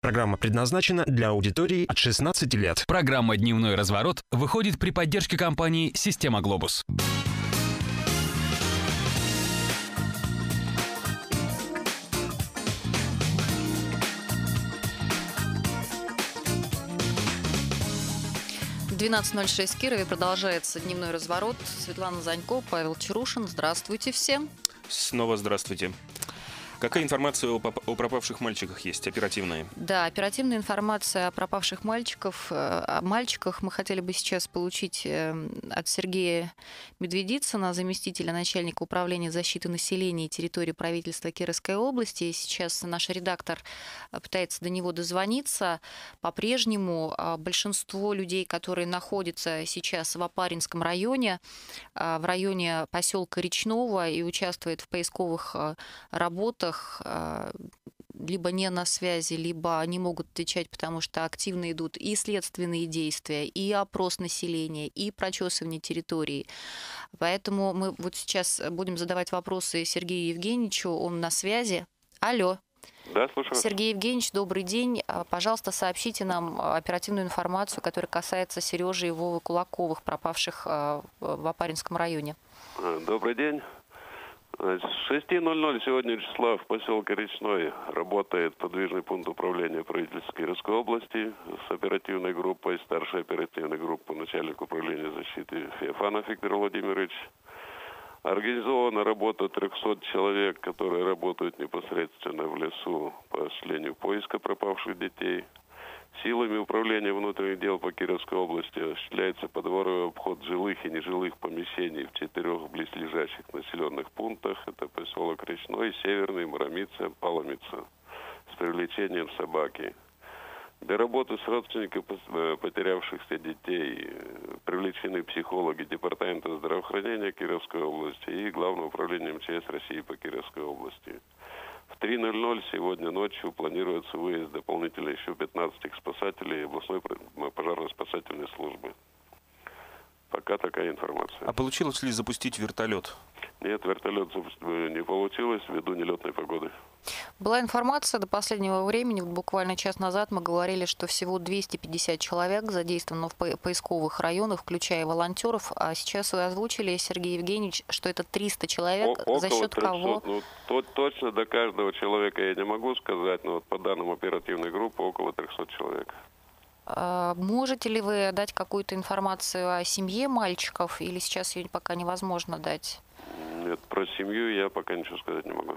Программа предназначена для аудитории от 16 лет. Программа «Дневной разворот» выходит при поддержке компании «Система Глобус». В 12.06 Кирове продолжается дневной разворот. Светлана Занько, Павел Чарушин. Здравствуйте всем. Снова Здравствуйте. Какая информация о, о пропавших мальчиках есть, оперативная? Да, оперативная информация о пропавших мальчиках, э, О мальчиках мы хотели бы сейчас получить э, от Сергея Медведицына, заместителя начальника управления защиты населения и территории правительства Кировской области. сейчас наш редактор э, пытается до него дозвониться. По-прежнему большинство людей, которые находятся сейчас в Апаринском районе, в районе поселка Речного и участвуют в поисковых работах, маршрутах а, либо не на связи, либо они могут отвечать, потому что активно идут и следственные действия, и опрос населения, и прочесывание территории. Поэтому мы вот сейчас будем задавать вопросы Сергею Евгеньевичу, он на связи. Алло. Да, слушаю. Сергей Евгеньевич, добрый день. А, пожалуйста, сообщите нам оперативную информацию, которая касается Сережи и Вовы Кулаковых, пропавших а, в Апаринском районе. Э, добрый день. С 6.00 сегодня числа в поселке Речной работает подвижный пункт управления правительства Кировской области с оперативной группой, старшей оперативной группы начальник управления защиты Феофанов а Виктор Владимирович. Организована работа 300 человек, которые работают непосредственно в лесу по осуществлению поиска пропавших детей – Силами управления внутренних дел по Кировской области осуществляется подворовый обход жилых и нежилых помещений в четырех близлежащих населенных пунктах. Это поселок Речной, Северный, Муромица, Паломица. С привлечением собаки. Для работы с родственниками э, потерявшихся детей привлечены психологи Департамента здравоохранения Кировской области и Главного управления МЧС России по Кировской области. В 3.00 сегодня ночью планируется выезд дополнительно еще 15 спасателей областной пожарно-спасательной службы. Пока такая информация. А получилось ли запустить вертолет? Нет, вертолет э, не получилось ввиду нелетной погоды. Была информация до последнего времени, буквально час назад мы говорили, что всего 250 человек задействовано в поисковых районах, включая волонтеров, а сейчас вы озвучили, Сергей Евгеньевич, что это 300 человек, О, за счет 300, кого? Ну, то, точно до каждого человека я не могу сказать, но вот по данным оперативной группы около 300 человек. А, можете ли вы дать какую-то информацию о семье мальчиков или сейчас ее пока невозможно дать? Нет, про семью я пока ничего сказать не могу.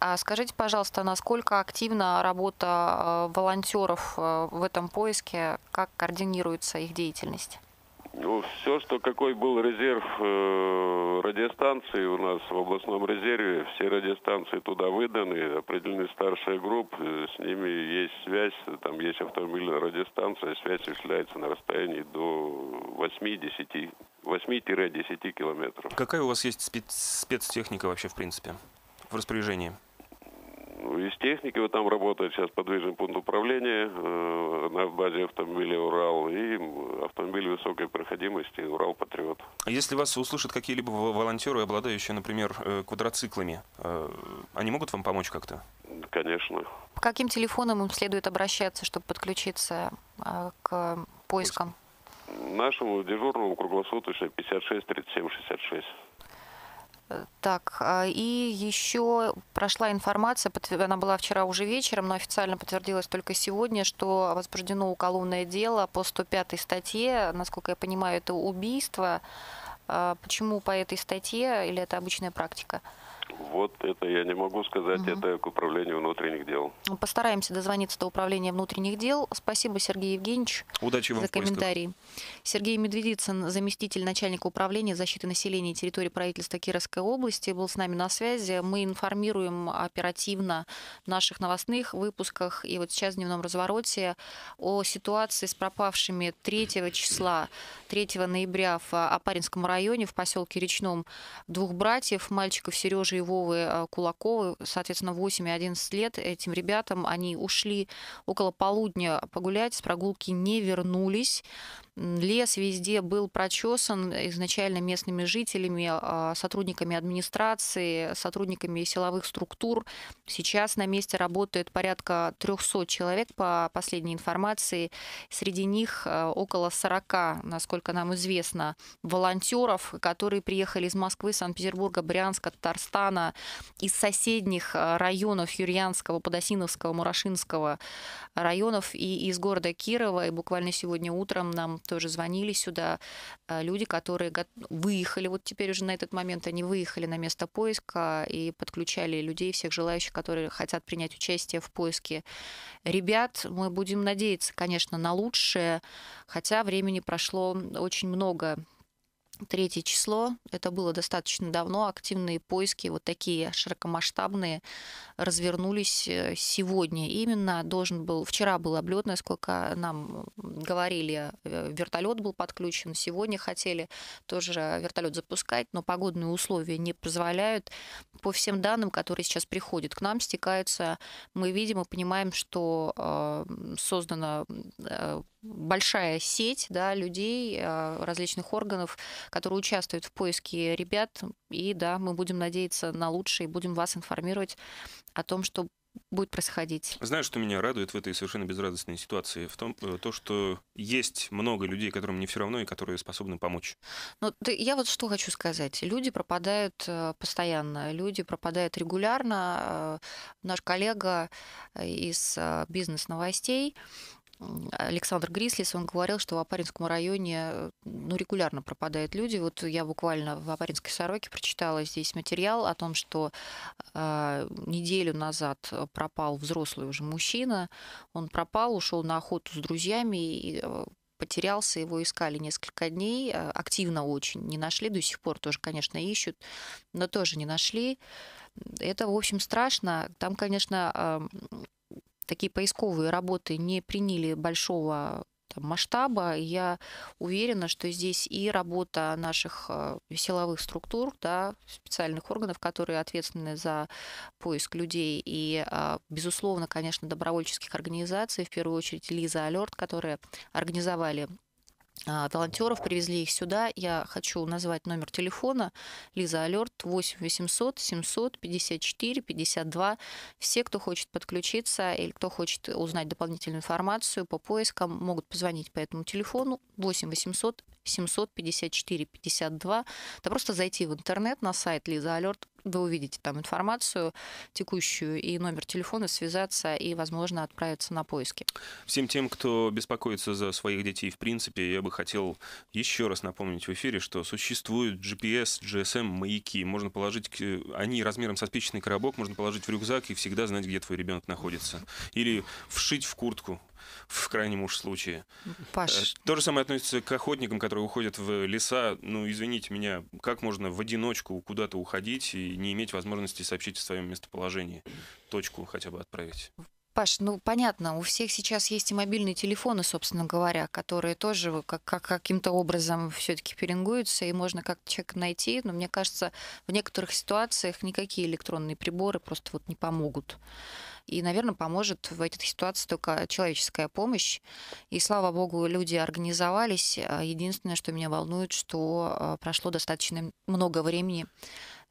А скажите, пожалуйста, насколько активна работа э, волонтеров э, в этом поиске, как координируется их деятельность? Ну, все, что какой был резерв э, радиостанции у нас в областном резерве, все радиостанции туда выданы, определены старшие группы, с ними есть связь, там есть автомобильная радиостанция, связь осуществляется на расстоянии до 8-10 8-10 километров. Какая у вас есть спецтехника вообще в принципе? в распоряжении? Ну, из техники вот там работает сейчас подвижный пункт управления э, на базе автомобиля «Урал» и автомобиль высокой проходимости «Урал Патриот». А если вас услышат какие-либо волонтеры, обладающие, например, э, квадроциклами, э, они могут вам помочь как-то? Конечно. По каким телефонам им следует обращаться, чтобы подключиться э, к поискам? Нашему дежурному круглосуточно 56 37 66. Так, а, и еще прошла информация, она была вчера уже вечером, но официально подтвердилась только сегодня, что возбуждено уголовное дело по 105 статье, насколько я понимаю, это убийство. А, почему по этой статье или это обычная практика? Вот это я не могу сказать, угу. это к управлению внутренних дел. Ну, постараемся дозвониться до управления внутренних дел. Спасибо, Сергей Евгеньевич, Удачи вам за комментарий. Сергей Медведицын, заместитель начальника управления защиты населения и территории правительства Кировской области, был с нами на связи. Мы информируем оперативно в наших новостных выпусках и вот сейчас в дневном развороте о ситуации с пропавшими 3 числа, 3 ноября в Апаринском районе, в поселке Речном, двух братьев, мальчиков Сережи же и Вовы э, Кулаковы, соответственно, 8 и 11 лет этим ребятам, они ушли около полудня погулять, с прогулки не вернулись. Лес везде был прочесан изначально местными жителями, а, сотрудниками администрации, сотрудниками силовых структур. Сейчас на месте работает порядка 300 человек, по последней информации. Среди них э, около 40, насколько нам известно, волонтеров, которые приехали из Москвы, Санкт-Петербурга, Брянска, Татарстана, из соседних э, районов Юрьянского, Подосиновского, Мурашинского районов и из города Кирова. И буквально сегодня утром нам тоже звонили сюда э, люди, которые выехали, вот теперь уже на этот момент они выехали на место поиска и подключали людей, всех желающих, которые хотят принять участие в поиске ребят. Мы будем надеяться, конечно, на лучшее, хотя времени прошло очень много третье число. Это было достаточно давно. Активные поиски, вот такие широкомасштабные, развернулись э, сегодня. Именно должен был... Вчера был облет, насколько нам говорили, э, вертолет был подключен. Сегодня хотели тоже вертолет запускать, но погодные условия не позволяют. По всем данным, которые сейчас приходят к нам, стекаются... Мы видим и понимаем, что э, создано большая сеть да, людей, а, различных органов, которые участвуют в поиске ребят. И да, мы будем надеяться на лучшее и будем вас информировать о том, что будет происходить. Знаешь, что меня радует в этой совершенно безрадостной ситуации? В том, э, то, что есть много людей, которым не все равно и которые способны помочь. Ну, я вот что хочу сказать. Люди пропадают э, постоянно, люди пропадают регулярно. Э, наш коллега из бизнес-новостей Александр Грислис, он говорил, что в Апаринском районе ну, регулярно пропадают люди. Вот я буквально в Апаринской Сороке прочитала здесь материал о том, что э, неделю назад пропал взрослый уже мужчина. Он пропал, ушел на охоту с друзьями и э, потерялся, его искали несколько дней, э, активно очень, не нашли, до сих пор тоже, конечно, ищут, но тоже не нашли. Это, в общем, страшно. Там, конечно, э, такие поисковые работы не приняли большого там, масштаба. Я уверена, что здесь и работа наших э, силовых структур, да, специальных органов, которые ответственны за поиск людей, и, а, безусловно, конечно, добровольческих организаций, в первую очередь Лиза Алерт, которые организовали а, волонтеров, привезли их сюда. Я хочу назвать номер телефона Лиза Алерт 8 800 700 54 52. Все, кто хочет подключиться или кто хочет узнать дополнительную информацию по поискам, могут позвонить по этому телефону 8 800 754 52. Да просто зайти в интернет на сайт Лиза Алерт, вы увидите там информацию текущую и номер телефона, связаться и, возможно, отправиться на поиски. Всем тем, кто беспокоится за своих детей, в принципе, я бы хотел еще раз напомнить в эфире, что существуют GPS, GSM, маяки. Можно положить, они размером со спичечный коробок, можно положить в рюкзак и всегда знать, где твой ребенок находится. Или вшить в куртку в крайнем уж случае. Паш. Э, то же самое относится к охотникам, которые уходят в леса. Ну, извините меня, как можно в одиночку куда-то уходить и не иметь возможности сообщить о своем местоположении? Точку хотя бы отправить. Паш, ну понятно, у всех сейчас есть и мобильные телефоны, собственно говоря, которые тоже как, как каким-то образом все-таки пеленгуются, и можно как-то человека найти. Но мне кажется, в некоторых ситуациях никакие электронные приборы просто вот не помогут. И, наверное, поможет в этой ситуации только человеческая помощь. И, слава богу, люди организовались. Единственное, что меня волнует, что э, прошло достаточно много времени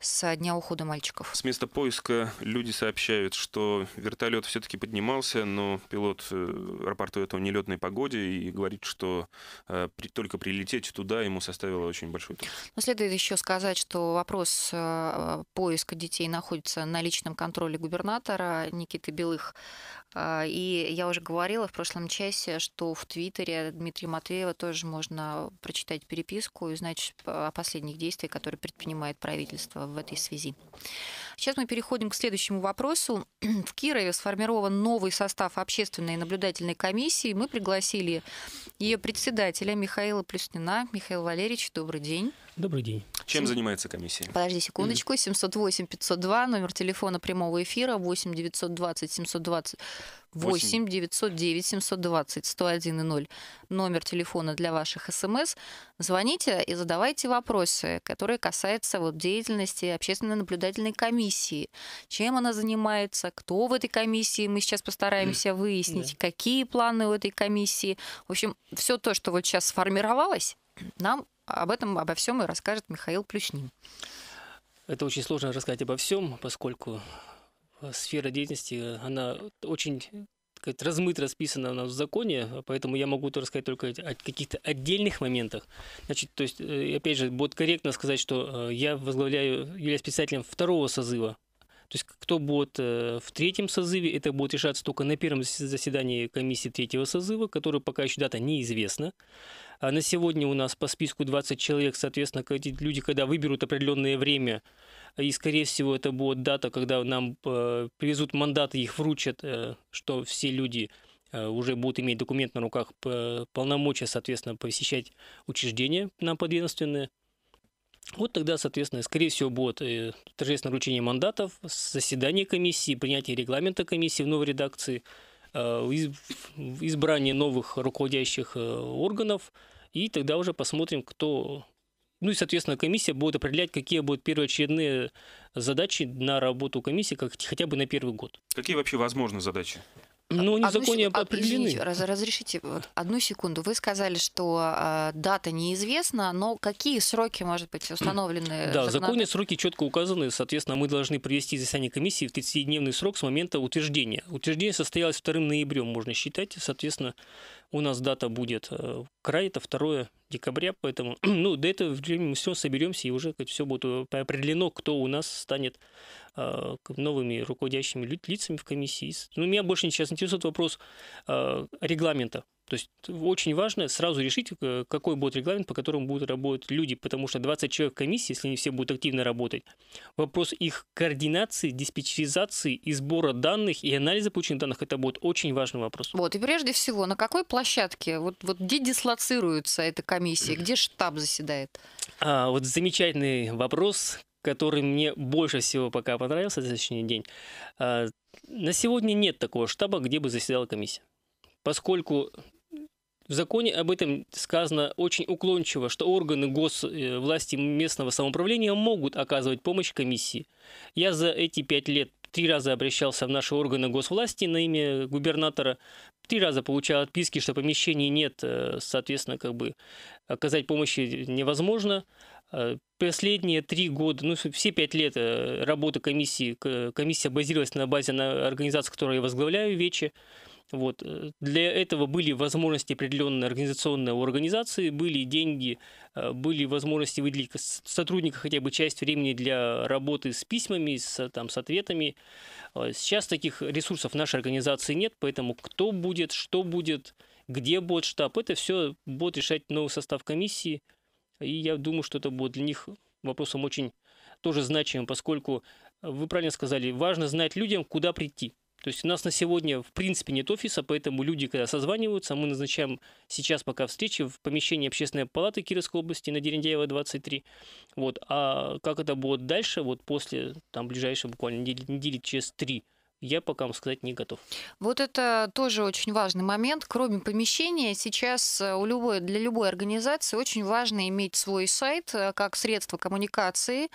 с дня ухода мальчиков. С места поиска люди сообщают, что вертолет все-таки поднимался, но пилот э, рапортует о нелетной погоде и говорит, что э, только прилететь туда ему составило очень большой труд. Но следует еще сказать, что вопрос э, поиска детей находится на личном контроле губернатора Никиты Белых. А, и я уже говорила в прошлом часе, что в Твиттере Дмитрия Матвеева тоже можно прочитать переписку и узнать а, о последних действиях, которые предпринимает правительство в этой связи. Сейчас мы переходим к следующему вопросу. В Кирове сформирован новый состав общественной наблюдательной комиссии. Мы пригласили ее председателя Михаила Плюснина. Михаил Валерьевич, добрый день. Добрый день. Чем занимается комиссия? Подожди секундочку. 708-502, номер телефона прямого эфира 8 920 720 8 909 720 101 и 0. Номер телефона для ваших смс. Звоните и задавайте вопросы, которые касаются вот, деятельности общественной наблюдательной комиссии. Чем она занимается, кто в этой комиссии, мы сейчас постараемся выяснить, да. какие планы у этой комиссии. В общем, все то, что вот сейчас сформировалось, нам об этом, обо всем и расскажет Михаил Плюшнин. Это очень сложно рассказать обо всем, поскольку Э, сфера деятельности, э, она очень размыт размыто расписано у нас в законе, поэтому я могу тоже сказать только о каких-то отдельных моментах. Значит, то есть, э, опять же, будет корректно сказать, что я возглавляю, являюсь писателем второго созыва то есть кто будет э, в третьем созыве, это будет решаться только на первом заседании комиссии третьего созыва, который пока еще дата неизвестна. А на сегодня у нас по списку 20 человек, соответственно, люди, когда выберут определенное время, и, скорее всего, это будет дата, когда нам э, привезут мандаты, их вручат, э, что все люди уже будут иметь документ на руках полномочия, соответственно, посещать учреждения нам подведомственные – вот тогда, соответственно, скорее всего, будет э, торжественное вручение мандатов, заседание комиссии, принятие регламента комиссии в новой редакции, э, избрание новых руководящих э, органов, и тогда уже посмотрим, кто... Ну и, соответственно, комиссия будет определять, какие будут первоочередные задачи на работу комиссии, как хотя бы на первый год. Какие вообще возможны задачи? Э, ну, незакония одну, а, определены. Извините, раз, разрешите вот, одну секунду. Вы сказали, что э, дата неизвестна, но какие сроки, может быть, установлены? Да, в законе сроки четко указаны. Соответственно, мы должны провести заседание комиссии в 30-дневный срок с момента утверждения. Утверждение состоялось 2 ноября, можно считать. Соответственно, у нас дата будет э, край, это 2 декабря, поэтому ну, до этого времени мы все соберемся, и уже все будет э, определено, кто у нас станет э, новыми руководящими лицами в комиссии. Но ну, меня больше сейчас интересует вопрос регламента. То есть очень важно сразу решить, э, какой будет регламент, по которому будут работать люди, потому что 20 человек в комиссии, если они все будут активно работать, вопрос их координации, диспетчеризации и сбора данных и анализа полученных данных, это будет очень важный вопрос. Вот, и прежде всего, на какой площадке, вот, вот где дислоцируется эта комиссия, где штаб заседает? А, вот замечательный вопрос, который мне больше всего пока понравился за сегодняшний день. А, на сегодня нет такого штаба, где бы заседала комиссия поскольку в законе об этом сказано очень уклончиво, что органы госвласти э, местного самоуправления могут оказывать помощь комиссии. Я за эти пять лет три раза обращался в наши органы госвласти на имя губернатора, три раза получал отписки, что помещений нет, э, соответственно, как бы оказать помощи невозможно. Э, последние три года, ну, все пять лет работы комиссии, комиссия базировалась на базе на организации, которую я возглавляю, ВЕЧИ, вот. Э, для этого были возможности определенные организационные у организации, были деньги, э, были возможности выделить сотрудника хотя бы часть времени для работы с письмами, с, там, с ответами. Э, сейчас таких ресурсов нашей организации нет, поэтому кто будет, что будет, где будет штаб, это все будет решать новый состав комиссии. И я думаю, что это будет для них вопросом очень тоже значимым, поскольку, вы правильно сказали, важно знать людям, куда прийти – то есть у нас на сегодня, в принципе, нет офиса, поэтому люди, когда созваниваются, мы назначаем сейчас пока встречи в помещении общественной палаты Кировской области на Дерендяева 23. Вот. А как это будет дальше, вот после там, ближайшей буквально недели, недели через три – я пока вам сказать не готов. Вот это тоже очень важный момент. Кроме помещения, сейчас э, у любой, для любой организации очень важно иметь свой сайт э, как средство коммуникации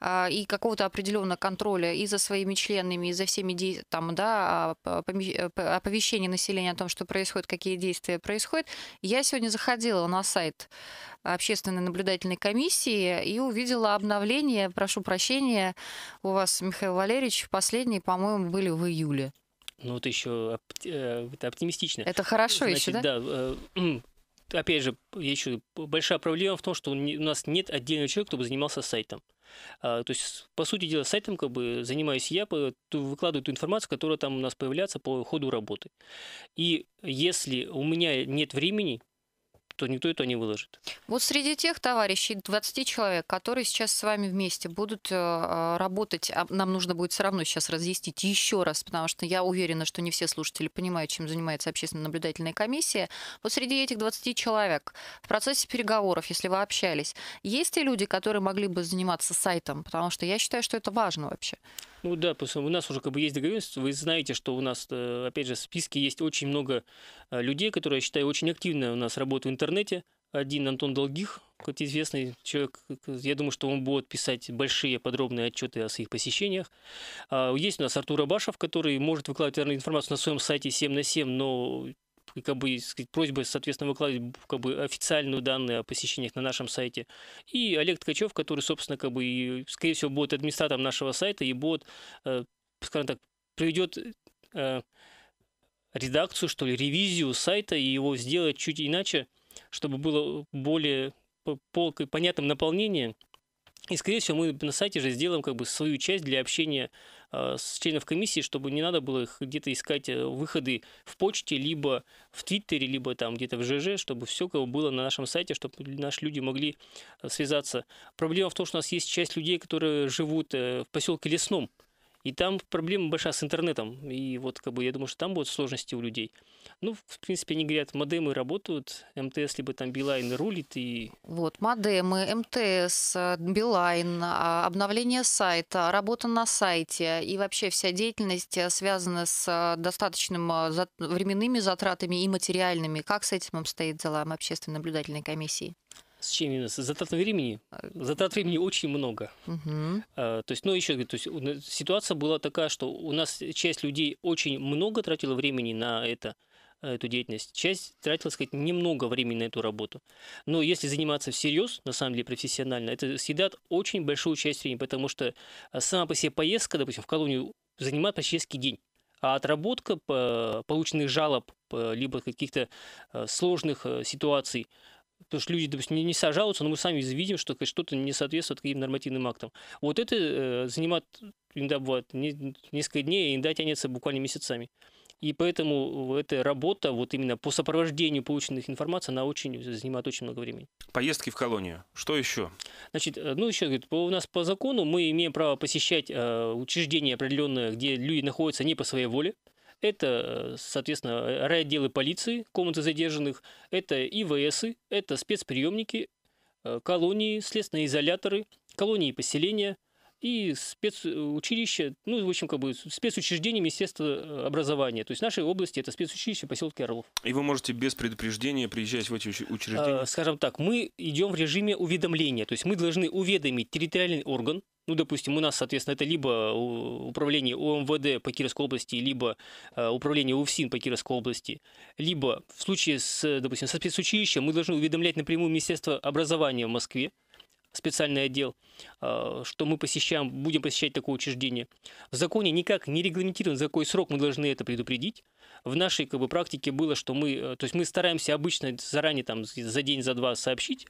а, и какого-то определенного контроля и за своими членами, и за всеми там, да, а, э, оповещения населения о том, что происходит, какие действия происходят. Я сегодня заходила на сайт общественной наблюдательной комиссии и увидела обновление, прошу прощения, у вас, Михаил Валерьевич, последние, по-моему, были неделю в июле. Ну, это еще э, это оптимистично. Это хорошо Значит, еще, да? Да. Э, опять же, еще э, большая проблема в том, что у нас нет отдельного человека, кто бы занимался сайтом. А, то есть, по сути дела, сайтом как бы занимаюсь я, выкладываю ту информацию, которая там у нас появляется по ходу работы. И если у меня нет времени, то никто это не выложит. Вот среди тех товарищей, 20 человек, которые сейчас с вами вместе будут э, э, работать, а нам нужно будет все равно сейчас разъяснить еще раз, потому что я уверена, что не все слушатели понимают, чем занимается общественно-наблюдательная комиссия. Вот среди этих 20 человек в процессе переговоров, если вы общались, есть ли люди, которые могли бы заниматься сайтом? Потому что я считаю, что это важно вообще. Ну да, у нас уже как бы есть договоренность. Вы знаете, что у нас, э, опять же, в списке есть очень много э, людей, которые, я считаю, очень активно у нас работают в интернете. Один Антон Долгих, какой известный человек, я думаю, что он будет писать большие подробные отчеты о своих посещениях. А, есть у нас Артур Абашев, который может выкладывать информацию на своем сайте 7 на 7, но как бы сказать, просьба, соответственно, выкладывать как бы официальные данные о посещениях на нашем сайте. И Олег Ткачев, который, собственно, как бы, и, скорее всего, будет администратором нашего сайта и будет, э, скажем так, приведет э, редакцию, что ли, ревизию сайта и его сделать чуть иначе, чтобы было более полкой понятным наполнение. И, скорее всего, мы на сайте же сделаем как бы свою часть для общения Э, с членов комиссии, чтобы не надо было их где-то искать э, выходы в почте, либо в Твиттере, либо там где-то в ЖЖ, чтобы все было на нашем сайте, чтобы наши люди могли э, связаться. Проблема в том, что у нас есть часть людей, которые живут в поселке Лесном, и там проблема большая с интернетом. И вот как бы я думаю, что там будут сложности у людей. Ну, в принципе, они говорят, модемы работают, МТС либо там Билайн рулит и... Вот, модемы, МТС, э, Билайн, а, обновление сайта, работа на сайте и вообще вся деятельность э, связана с э, достаточными временными затратами и материальными. Как с этим обстоит дела общественной наблюдательной комиссии? С чем именно минус? Затрат времени. А, Затрат времени очень много. Угу. то есть, ну еще, то есть ситуация была такая, что у нас часть людей очень много тратила времени на это э, эту деятельность. Часть тратила, сказать, немного времени на эту работу. Но если заниматься всерьез, на самом деле профессионально, это съедает очень большую часть времени, потому что а, сама по себе поездка, допустим, в колонию занимает практически день. А отработка полученных жалоб, либо каких-то э, сложных э, ситуаций Потому что люди, допустим, не, не сажаются, но мы сами видим, что что-то не соответствует каким нормативным актам. Вот это э, занимает иногда бывает не, несколько дней, иногда тянется буквально месяцами. И поэтому эта работа вот именно по сопровождению полученных информации она очень занимает очень много времени. Поездки в колонию. Что еще? Значит, э, ну еще, у нас по закону мы имеем право посещать э, учреждения определенные, где люди находятся не по своей воле. Это, соответственно, райотделы полиции, комнаты задержанных, это ИВСы, это спецприемники, э, колонии, следственные изоляторы, колонии поселения и спецучилища, ну, в общем, как бы спецучреждения Министерства образования. То есть в нашей области это спецучилище поселки Орлов. И вы можете без предупреждения приезжать в эти учреждения? Э, скажем так, мы идем в режиме уведомления. То есть мы должны уведомить территориальный орган, ну, допустим, у нас, соответственно, это либо э, управление ОМВД по Кировской области, либо э, управление УФСИН по Кировской области, либо в случае с, допустим, со спецучилищем мы должны уведомлять напрямую Министерство образования в Москве, специальный отдел, э, что мы посещаем, будем посещать такое учреждение. В законе никак не регламентирован, за какой срок мы должны это предупредить. В нашей как бы, практике было, что мы, то есть мы стараемся обычно заранее там за день, за два сообщить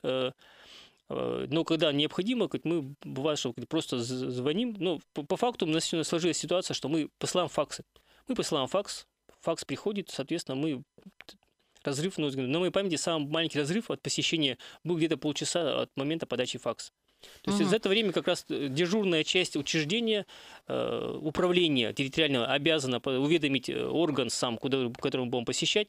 Э, но когда необходимо, мы бывает, что просто звоним. Но по факту у нас сложилась ситуация, что мы посылаем факсы. Мы посылаем факс, факс приходит, соответственно, мы разрыв, ну, на моей памяти самый маленький разрыв от посещения был где-то полчаса от момента подачи факса. То есть угу. за это время как раз э, дежурная часть учреждения э, управления территориального обязана уведомить э, орган сам, куда, который мы будем посещать.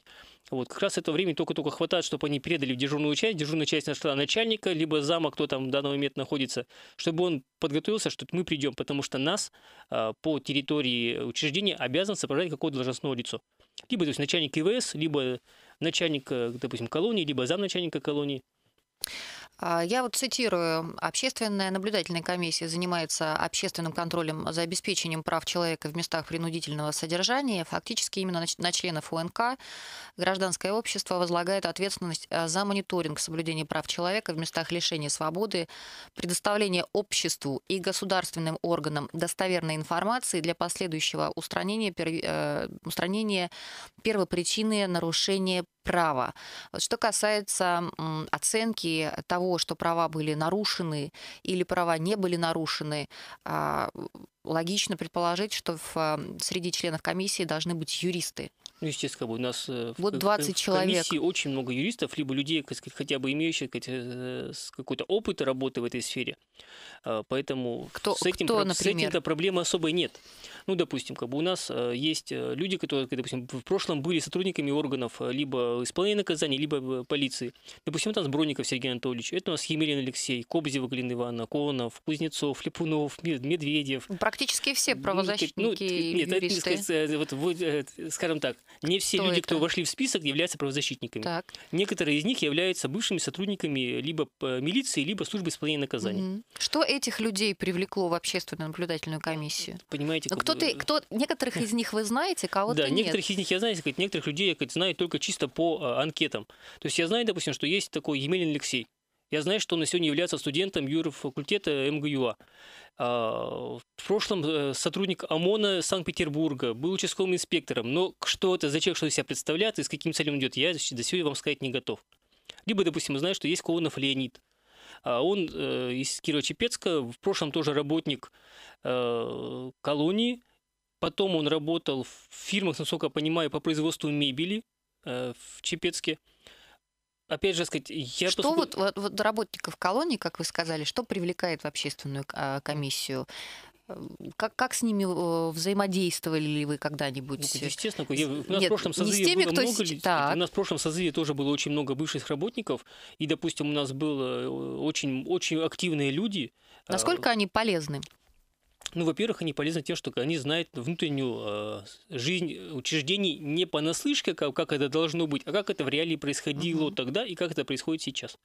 Вот как раз это время только-только хватает, чтобы они передали в дежурную часть. дежурную часть нашла начальника, либо зама, кто там в данный момент находится, чтобы он подготовился, что мы придем, потому что нас по территории учреждения обязан сопровождать какое-то должностное лицо. Либо то есть, начальник ИВС, либо начальник, допустим, колонии, либо замначальника колонии. А, я вот цитирую. Общественная наблюдательная комиссия занимается общественным контролем за обеспечением прав человека в местах принудительного содержания. Фактически именно на членов УНК гражданское общество возлагает ответственность а, за мониторинг соблюдения прав человека в местах лишения свободы, предоставление обществу и государственным органам достоверной информации для последующего устранения, э, устранения первопричины нарушения права. Что касается оценки того, того, что права были нарушены или права не были нарушены, а, логично предположить, что в, среди членов комиссии должны быть юристы. Ну, естественно, у нас э, вот 20 в, человек. комиссии очень много юристов, либо людей, сказать, хотя бы имеющих э, какой-то опыт работы в этой сфере. Э, поэтому кто, с, этим, кто, с этим-то проблемы особой нет. Ну, допустим, как бы у нас есть люди, которые, допустим, в прошлом были сотрудниками органов либо исполнения наказаний, либо полиции. Допустим, у нас Бронников Сергей Анатольевич, это у нас Емелин Алексей, Кобзева Галина Ивановна, Конов, Кузнецов, Липунов, Медведев. Про практически все ну, ну, правозащитники ну, нет, юристы. Это, сказать, вот, вот, э, скажем так, не все кто люди, это? кто вошли в список, являются правозащитниками. Так. Некоторые из них являются бывшими сотрудниками либо э, милиции, либо службы исполнения наказаний. Угу. Что этих людей привлекло в общественную наблюдательную комиссию? Понимаете, ну, как... кто то кто некоторых из них вы знаете, кого-то да, нет. некоторых из них я знаю, некоторых людей я знаю только чисто по э, анкетам. То есть я знаю, допустим, что есть такой Емелин Алексей. Я знаю, что он на сегодня является студентом юрфакультета МГУА. В прошлом э, сотрудник ОМОНа Санкт-Петербурга, был участковым инспектором. Но что это за человек, что из себя представляет и с каким целью идет, я до сегодня вам сказать не готов. Либо, допустим, знаю, что есть Колонов Леонид. А он э, из Кирово-Чепецка, в прошлом тоже работник э, колонии. Потом он работал в фирмах, насколько я понимаю, по производству мебели в Чепецке опять же сказать, я что просто... вот, вот работников колонии, как вы сказали, что привлекает в общественную а, комиссию? Эм, как, как с ними э, взаимодействовали ли вы ну, когда-нибудь? Ну, естественно, у нас Нет, в прошлом созыве теми, было кто... много так. У нас в прошлом созыве тоже было очень много бывших работников, и, допустим, у нас было э, очень, очень активные люди. Э, Насколько они полезны? Ну, во-первых, они полезны тем, что они знают внутреннюю а, э, жизнь учреждений не понаслышке, как, как это должно быть, а как это в реалии происходило угу. тогда и как это происходит сейчас.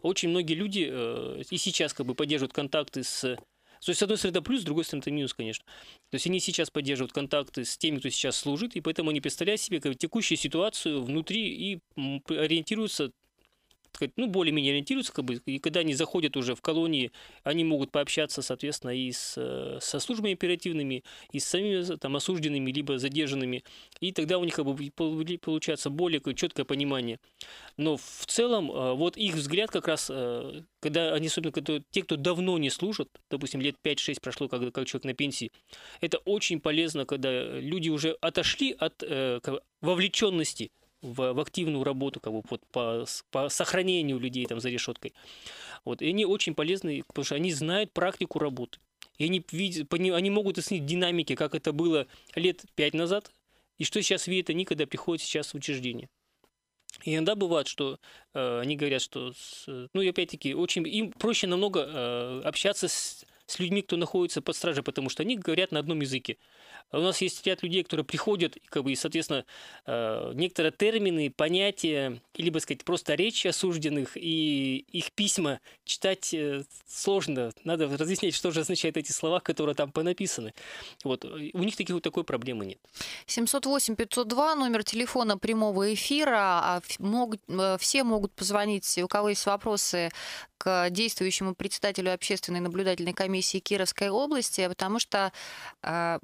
Очень многие люди э, и сейчас как бы поддерживают контакты с то есть, с одной стороны, это плюс, с другой стороны, это минус, конечно. То есть, они сейчас поддерживают контакты с теми, кто сейчас служит, и поэтому они представляют себе как, текущую ситуацию внутри и ориентируются сказать, ну, более-менее ориентируются, как бы, и когда они заходят уже в колонии, они могут пообщаться, соответственно, и с, э, со службами оперативными, и с самими э, там, осужденными, либо задержанными, и тогда у них как бы, получается более четкое понимание. Но в целом, э, вот их взгляд как раз, когда они, особенно когда, те, кто давно не служат, допустим, лет 5-6 прошло, когда как человек на пенсии, это очень полезно, когда люди уже отошли от вовлеченности в, в активную работу как бы, вот, по, по сохранению людей там за решеткой. Вот. И они очень полезны, потому что они знают практику работы. И они, видят, они могут оценить динамики, как это было лет пять назад, и что сейчас видят они, когда приходят сейчас в учреждение. И иногда бывает, что э, они говорят, что, с, ну и опять-таки, очень им проще намного э, общаться с с людьми, кто находится под стражей, потому что они говорят на одном языке. А у нас есть ряд людей, которые приходят, как бы, и, соответственно, э, некоторые термины, понятия, либо, сказать, просто речь осужденных и их письма читать э, сложно. Надо разъяснять, что же означают эти слова, которые там понаписаны. Вот. У них таких, вот такой проблемы нет. 708-502, номер телефона прямого эфира. А э, все могут позвонить, у кого есть вопросы к действующему председателю общественной наблюдательной комиссии комиссии Кировской области, потому что а,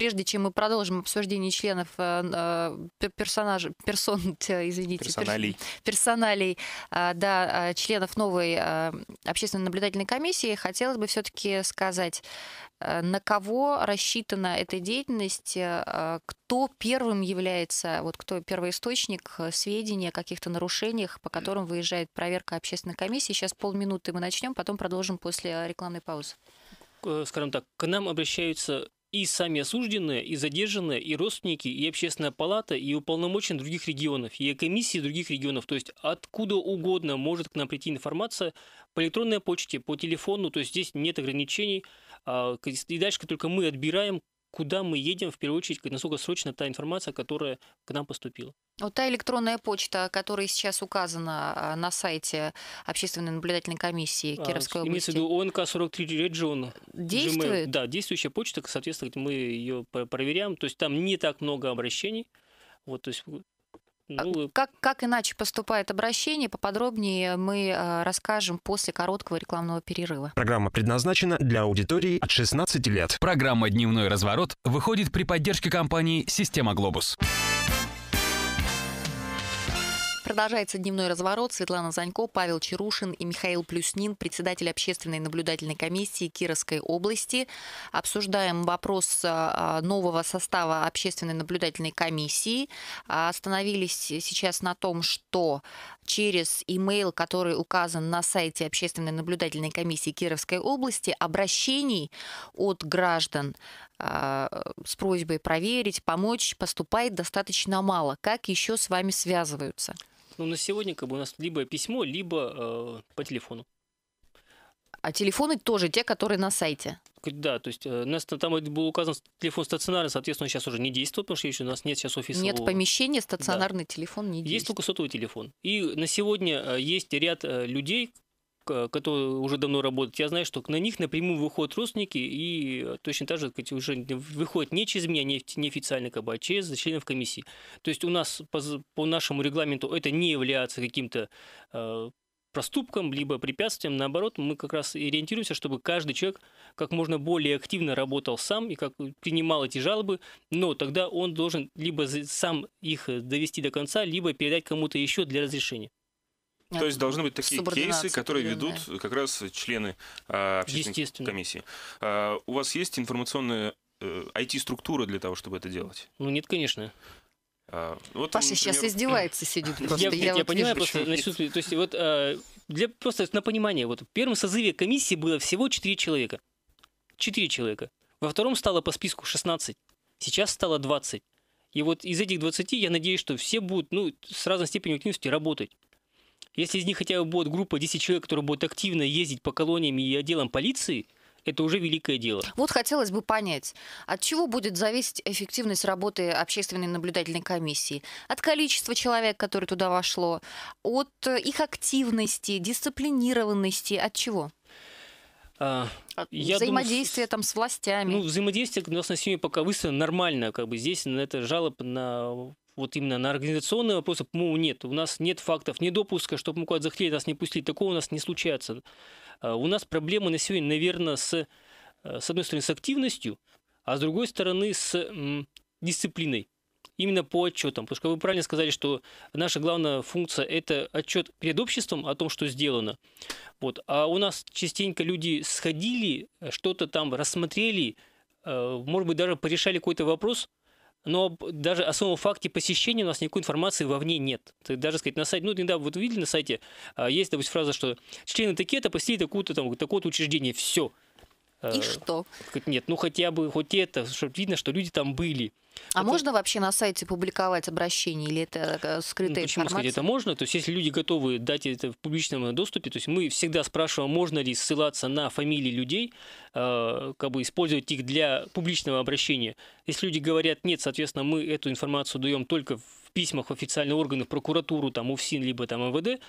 прежде чем мы продолжим обсуждение членов э, э, персонаж, персон, извините, персоналей, персоналей а, да, а, членов новой э, общественной наблюдательной комиссии, хотелось бы все-таки сказать, на кого рассчитана эта деятельность, кто первым является, вот кто первоисточник сведений о каких-то нарушениях, по которым выезжает проверка общественной комиссии. Сейчас полминуты мы начнем, потом продолжим после рекламной паузы. Скажем так, к нам обращаются и сами осужденные, и задержанные, и родственники, и общественная палата, и уполномочен других регионов, и комиссии других регионов. То есть откуда угодно может к нам прийти информация по электронной почте, по телефону. То есть здесь нет ограничений. А, и дальше только мы отбираем, куда мы едем, в первую очередь, насколько срочно та информация, которая к нам поступила. Вот та электронная почта, которая сейчас указана на сайте Общественной наблюдательной комиссии а, Кировской а, области. Имеется в виду ОНК 43 Region. Действует? Gmail. Да, действующая почта, соответственно, мы ее проверяем. То есть там не так много обращений. Вот, то есть а ну, как, как иначе поступает обращение, поподробнее мы а, расскажем после короткого рекламного перерыва. Программа предназначена для аудитории от 16 лет. Программа «Дневной разворот» выходит при поддержке компании «Система Глобус». Продолжается дневной разворот. Светлана Занько, Павел Чарушин и Михаил Плюснин, председатель общественной наблюдательной комиссии Кировской области. Обсуждаем вопрос а, а, нового состава общественной наблюдательной комиссии. А, остановились сейчас на том, что через имейл, который указан на сайте общественной наблюдательной комиссии Кировской области, обращений от граждан с просьбой проверить, помочь поступает достаточно мало. Как еще с вами связываются? Но ну, на сегодня как бы у нас либо письмо, либо э, по телефону. А телефоны тоже те, которые на сайте? Да, то есть э, у нас там был указан телефон стационарный, соответственно, сейчас уже не действует, потому что еще у нас нет сейчас офиса. Нет помещения, стационарный да. телефон не действует. Есть только сотовый телефон. И на сегодня э, есть ряд э, людей, Э, которые уже давно работают, я знаю, что на них напрямую выходят родственники, и э, точно так же сказать, уже выходит не через меня, не, неофициально, как бы, а через членов комиссии. То есть у нас по, по нашему регламенту это не является каким-то э, проступком, либо препятствием. Наоборот, мы как раз ориентируемся, чтобы каждый человек как можно более активно работал сам и как принимал эти жалобы, но тогда он должен либо сам их довести до конца, либо передать кому-то еще для разрешения. Э, то есть должны быть такие кейсы, которые ведут как раз члены э, общественной комиссии. Э, у вас есть информационная э, IT-структура для того, чтобы это делать? Ну нет, конечно. вот Паша например... сейчас издевается, сидит просто. Я, я, я вот понимаю, просто начну, то есть вот для просто на понимание, вот в первом созыве комиссии было всего 4 человека. 4 человека. Во втором стало по списку 16. Сейчас стало 20. И вот из этих 20, я надеюсь, что все будут ну, с разной степенью активности работать. Если из них хотя бы будет группа 10 человек, которые будут активно ездить по колониям и отделам полиции, это уже великое дело. Вот хотелось бы понять, от чего будет зависеть эффективность работы общественной наблюдательной комиссии? От количества человек, которые туда вошло, от э, их активности, дисциплинированности, от чего? А, я взаимодействие думаю, там с властями. Ну, взаимодействие у нас на семье пока выставлено нормально. Как бы здесь на ну, это жалоб на вот именно на организационные вопросы, по-моему, нет. У нас нет фактов недопуска, чтобы мы куда-то захотели, нас не пустили. Такого у нас не случается. А, у нас проблемы на сегодня, наверное, с, э, с одной стороны, с активностью, а с другой стороны, с м, дисциплиной. Именно по отчетам. Потому что вы правильно сказали, что наша главная функция – это отчет перед обществом о том, что сделано. Вот. А у нас частенько люди сходили, э, что-то там рассмотрели, э, может быть, даже порешали какой-то вопрос – но даже о самом факте посещения у нас никакой информации вовне нет. Ты даже сказать на сайте, ну, да вот видели на сайте, а, есть, допустим, фраза, что члены такета посетили такое-то там, такое-то учреждение, все. И э, что? Нет, ну хотя бы хоть это, чтобы видно, что люди там были. А это... можно вообще на сайте публиковать обращение или это э, скрытая ну, почему информация? Сказать, это можно. То есть если люди готовы дать это в публичном э, доступе, то есть мы всегда спрашиваем, можно ли ссылаться на фамилии людей, э, как бы использовать их для публичного обращения. Если люди говорят нет, соответственно, мы эту информацию даем только в в письмах органы, в прокуратуру, там, УФСИН, либо там МВД,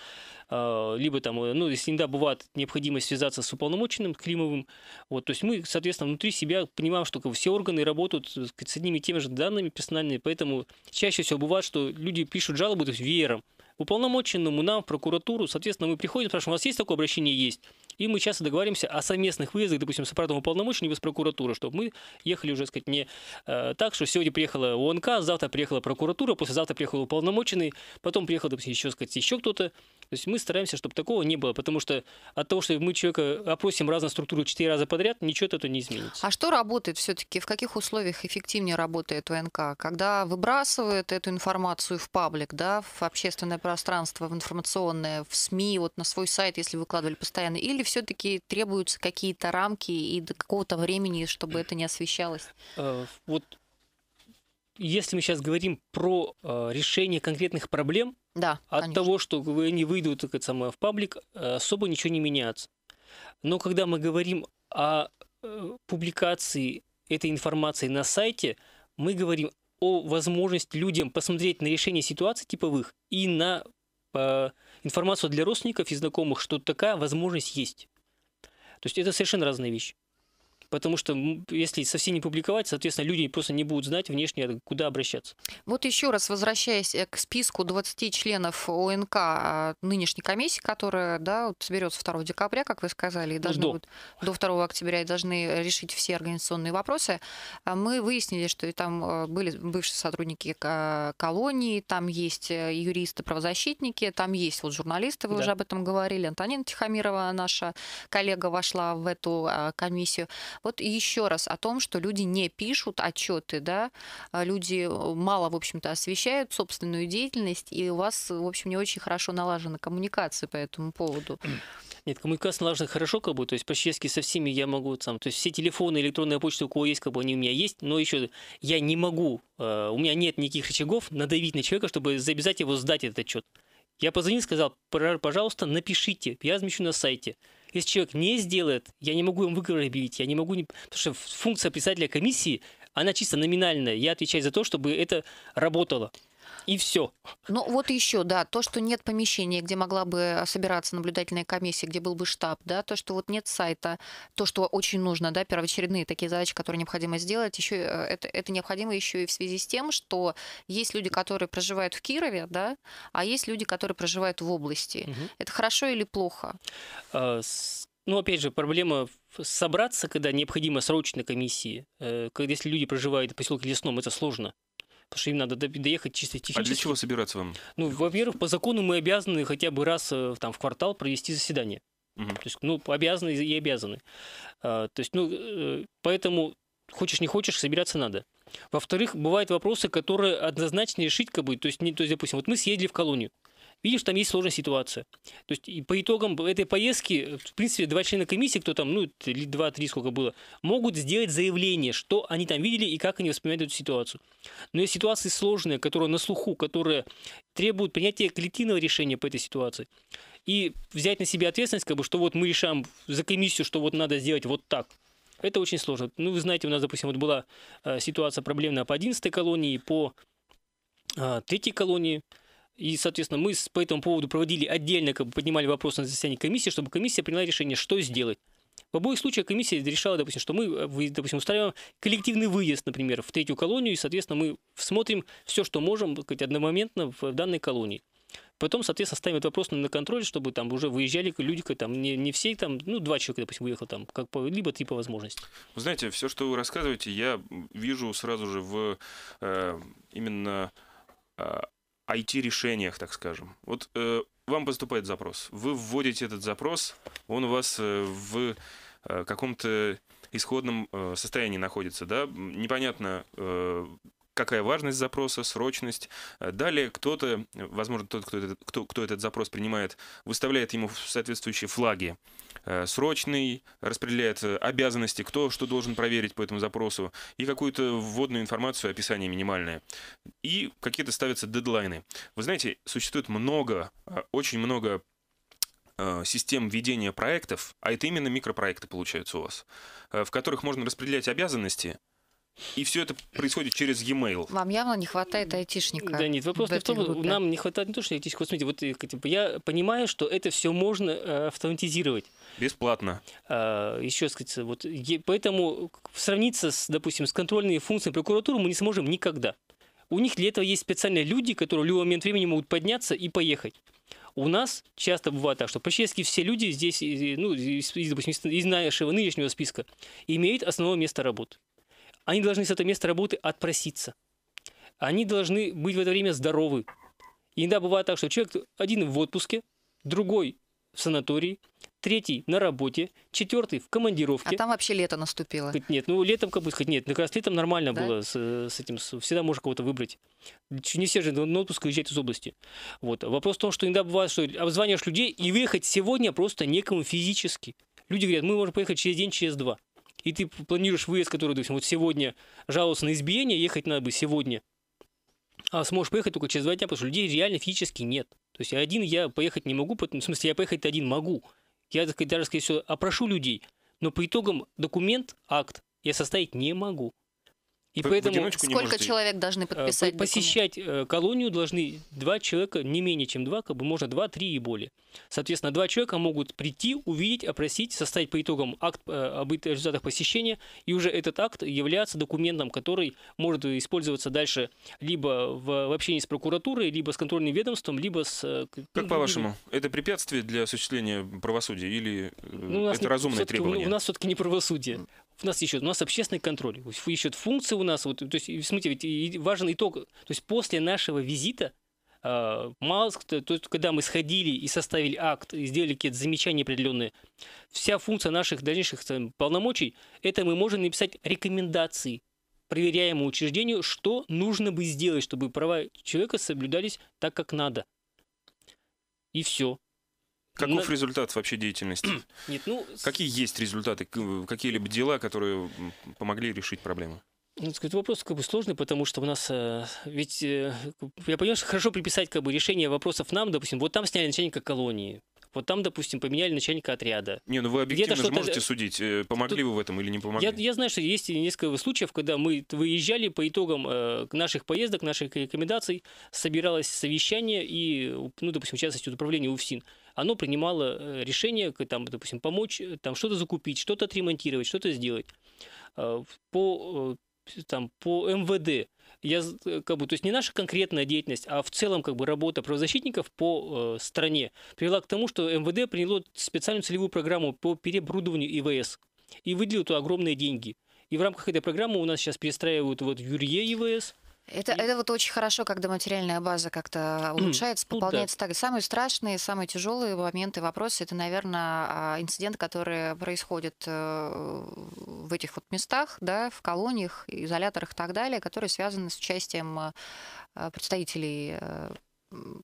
а, либо там, э, ну, если иногда бывает необходимость связаться с уполномоченным Климовым, вот, то есть мы, соответственно, внутри себя понимаем, что все органы работают э, сказать, с одними и теми же данными персональными, поэтому чаще всего бывает, что люди пишут жалобы то есть веером, уполномоченному нам, в прокуратуру, соответственно, мы приходим, спрашиваем, у вас есть такое обращение? Есть. И мы часто договоримся о совместных выездах, допустим, с аппаратом уполномоченного и с прокуратурой, чтобы мы ехали уже, сказать, не э, так, что сегодня приехала ОНК, завтра приехала прокуратура, послезавтра приехал уполномоченный, потом приехал, допустим, еще, сказать, еще кто-то. То есть мы стараемся, чтобы такого не было, потому что от того, что мы человека опросим разную структуру четыре раза подряд, ничего от этого не изменится. А что работает все-таки? В каких условиях эффективнее работает ВНК? Когда выбрасывает эту информацию в паблик, да, в общественное пространство, в информационное, в СМИ, вот на свой сайт, если выкладывали постоянно, или все-таки требуются какие-то рамки и до какого-то времени, чтобы это не освещалось? Э, вот если мы сейчас говорим про э, решение конкретных проблем, да, от конечно. того, что они выйдут как самое, в паблик, э, особо ничего не меняется. Но когда мы говорим о публикации этой информации на сайте, мы говорим о возможности людям посмотреть на решение ситуации типовых и на информацию для родственников и знакомых, что такая возможность есть. То есть это совершенно разные вещи потому что если совсем не публиковать, соответственно, люди просто не будут знать внешне, куда обращаться. Вот еще раз возвращаясь э, к списку 20 членов ОНК а, нынешней комиссии, которая да, вот соберется 2 декабря, как вы сказали, и ну, должны до. Быть, до 2 октября и должны решить все организационные вопросы, а, мы выяснили, что там э, были бывшие сотрудники а, колонии, там есть э, юристы, правозащитники, там есть вот журналисты, вы да. уже об этом говорили, Антонина Тихомирова, наша коллега, вошла в эту комиссию. Вот еще раз о том, что люди не пишут отчеты, да, а люди э, мало, в общем-то, освещают собственную деятельность, и у вас, в общем, не очень хорошо налажена коммуникация по этому поводу. Нет, коммуникация налажена хорошо, как бы, то есть практически со всеми я могу сам, то есть все телефоны, электронная почта, у кого есть, как бы они у меня есть, но еще я не могу, э, у меня нет никаких рычагов надавить на человека, чтобы обязать его сдать этот отчет. Я позвонил, сказал, пожалуйста, напишите, я размещу на сайте. Если человек не сделает, я не могу им выговор объявить, я не могу... Не... Потому что функция председателя комиссии, она чисто номинальная. Я отвечаю за то, чтобы это работало и все. Ну вот еще, да, то, что нет помещения, где могла бы собираться наблюдательная комиссия, где был бы штаб, да, то, что вот нет сайта, то, что очень нужно, да, первоочередные такие задачи, которые необходимо сделать, еще э, это, это необходимо еще и в связи с тем, что есть люди, которые проживают в Кирове, да, а есть люди, которые проживают в области. Угу. Это хорошо или плохо? А, с... Ну, опять же, проблема собраться, когда необходимо срочно комиссии. Э, когда если люди проживают в поселке Лесном, это сложно потому что им надо доехать чисто технически. А для чего собираться вам? Ну, во-первых, по закону мы обязаны хотя бы раз э, там, в квартал провести заседание. Угу. То есть, ну, обязаны и обязаны. А, то есть, ну, э, поэтому хочешь не хочешь, собираться надо. Во-вторых, бывают вопросы, которые однозначно решить как бы, то есть, не, то есть, допустим, вот мы съездили в колонию, видишь, там есть сложная ситуация. То есть и по итогам этой поездки, в принципе, два члена комиссии, кто там, ну, два-три сколько было, могут сделать заявление, что они там видели и как они воспринимают эту ситуацию. Но есть ситуации сложные, которые на слуху, которые требуют принятия коллективного решения по этой ситуации. И взять на себя ответственность, как бы, что вот мы решаем за комиссию, что вот надо сделать вот так. Это очень сложно. Ну, вы знаете, у нас, допустим, вот была э, ситуация проблемная по 11 колонии, по а, третьей колонии. И, соответственно, мы по этому поводу проводили отдельно, как бы поднимали вопрос на заседании комиссии, чтобы комиссия приняла решение, что сделать. В обоих случаях комиссия решала, допустим, что мы, э, допустим, устраиваем коллективный выезд, например, в третью колонию, и, соответственно, мы смотрим все, что можем, так сказать, одномоментно в данной колонии. Потом, соответственно, ставим этот вопрос на контроль, чтобы там уже выезжали люди, там не, не все, там, ну, два человека, допустим, уехал там, как по, либо три по возможности. Вы знаете, все, что вы рассказываете, я вижу сразу же в э, именно э, IT-решениях, так скажем. Вот э, вам поступает запрос. Вы вводите этот запрос, он у вас э, в э, каком-то исходном э, состоянии находится, да? Непонятно, э, какая важность запроса, срочность. Э, далее кто-то, э, возможно, тот, кто этот, кто, кто этот запрос принимает, выставляет ему соответствующие флаги. Э, срочный, распределяет обязанности, кто что должен проверить по этому запросу, и какую-то вводную информацию, описание минимальное. И какие-то ставятся дедлайны. Вы знаете, существует много, очень много систем ведения проектов, а это именно микропроекты получаются у вас, в которых можно распределять обязанности – и все это происходит через e-mail. Вам явно не хватает айтишника. Да нет, вопрос в, не в том, группе. нам не хватает не то, что айтишника. Вот смотрите, вот э, типа, я понимаю, что это все можно э, автоматизировать. Бесплатно. А, еще сказать, вот поэтому сравниться с, допустим, с контрольными функциями прокуратуры мы не сможем никогда. У них для этого есть специальные люди, которые в любой момент времени могут подняться и поехать. У нас часто бывает так, что практически все люди здесь, э, ну, из, допустим, из нынешнего списка имеют основное место работы. Они должны с этого места работы отпроситься. Они должны быть в это время здоровы. иногда бывает так, что человек один в отпуске, другой в санатории, третий на работе, четвертый в командировке. А там вообще лето наступило. нет, ну летом как бы сказать, нет, ну как раз летом нормально да? было с, с этим, с, всегда можно кого-то выбрать. Не все же на отпуск уезжают из области. Вот. Вопрос в том, что иногда бывает, что обзваниваешь людей и выехать сегодня просто некому физически. Люди говорят, мы можем поехать через день, через два и ты планируешь выезд, который, допустим, вот сегодня жаловался на избиение, ехать надо бы сегодня, а сможешь поехать только через два дня, потому что людей реально физически нет. То есть один я поехать не могу, поэтому, в смысле, я поехать один могу. Я, так сказать, даже, скорее всего, опрошу людей, но по итогам документ, акт я составить не могу. И Вы поэтому сколько человек должны э, подписать? Посещать документ? Э, колонию должны два человека, не менее чем два, как бы можно два, три и более. Соответственно, два человека могут прийти, увидеть, опросить, составить по итогам акт э, об результатах посещения, и уже этот акт является документом, который может использоваться дальше либо в общении с прокуратурой, либо с контрольным ведомством, либо с... Ну, как по-вашему, это препятствие для осуществления правосудия или ну, это не, разумное требование? У нас все-таки не правосудие у нас еще у нас общественный контроль, ищут функции у нас, вот, то есть, смотрите, ведь важен итог, то есть после нашего визита а, мало, то есть, когда мы сходили и составили акт, и сделали какие-то замечания определенные, вся функция наших дальнейших там, полномочий, это мы можем написать рекомендации проверяемому учреждению, что нужно бы сделать, чтобы права человека соблюдались так, как надо. И все. Каков Но... Ну, результат вообще деятельности? Нет, ну... Какие есть результаты, э, какие-либо дела, которые помогли решить проблему? Ну, сказать, вопрос как бы сложный, потому что у нас э, ведь э, я понимаю, что хорошо приписать как бы решение вопросов нам, допустим, вот там сняли начальника колонии, вот там, допустим, поменяли начальника отряда. Не, ну вы объективно же можете судить, э, помогли Тут... вы в этом или не помогли. Я, я знаю, что есть несколько случаев, когда мы выезжали по итогам э, наших поездок, наших рекомендаций, собиралось совещание и, ну, допустим, в частности, управление УФСИН оно принимало э, решение, там, допустим, помочь, э, там что-то закупить, что-то отремонтировать, что-то сделать. По, там, по МВД я, э, как бы, то есть не наша конкретная деятельность, а в целом как бы, работа правозащитников по э, стране привела к тому, что МВД приняло специальную целевую программу по переоборудованию ИВС и выделило туда огромные деньги. И в рамках этой программы у нас сейчас перестраивают вот Юрье ИВС, это, и... это вот очень хорошо, когда материальная база как-то улучшается, пополняется ну, да. так. Самые страшные, самые тяжелые моменты, вопросы, это, наверное, а, инциденты, которые происходят э, в этих вот местах, да, в колониях, изоляторах и так далее, которые связаны с участием э, представителей э,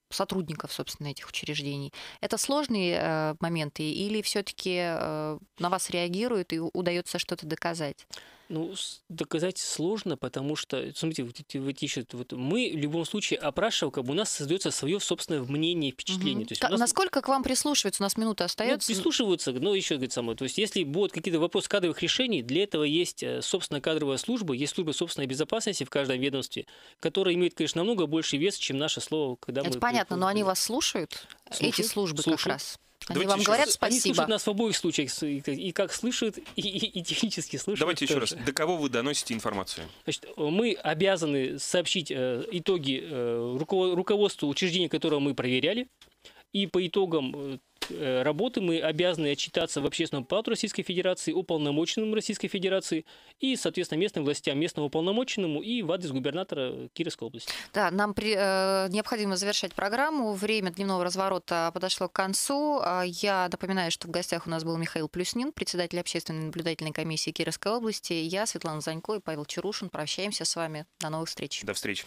сотрудников, собственно, этих учреждений. Это сложные э, моменты или все-таки э, на вас реагируют и удается что-то доказать? Ну, доказать сложно, потому что, смотрите, вот, вот еще вот мы в любом случае опрашиваем, как бы у нас создается свое собственное мнение, впечатление. Угу. То есть нас... Насколько к вам прислушиваются? У нас минута остается. Ну, прислушиваются, но еще говорит самое. То есть, если будут какие-то вопросы кадровых решений, для этого есть э, собственная кадровая служба, есть служба собственной безопасности в каждом ведомстве, которая имеет, конечно, намного больше вес, чем наше слово, когда Это мы. Это понятно, приходим. но они вас слушают, слушают эти службы слушают. как раз. Они Давайте вам говорят раз. спасибо. Они слышат нас в обоих случаях, и как слышат, и, и, и технически слышат. Давайте тоже. еще раз. До кого вы доносите информацию? Значит, мы обязаны сообщить э, итоги э, руководству учреждения, которое мы проверяли, и по итогам э, Э, работы мы обязаны отчитаться в Общественном палату Российской Федерации, уполномоченному Российской Федерации и, соответственно, местным властям, местному уполномоченному и в адрес губернатора Кировской области. Да, нам при, э, необходимо завершать программу. Время дневного разворота подошло к концу. А, я напоминаю, что в гостях у нас был Михаил Плюснин, председатель Общественной наблюдательной комиссии Кировской области. Я, Светлана Занько и Павел Чарушин. Прощаемся с вами. До новых встреч. До встречи.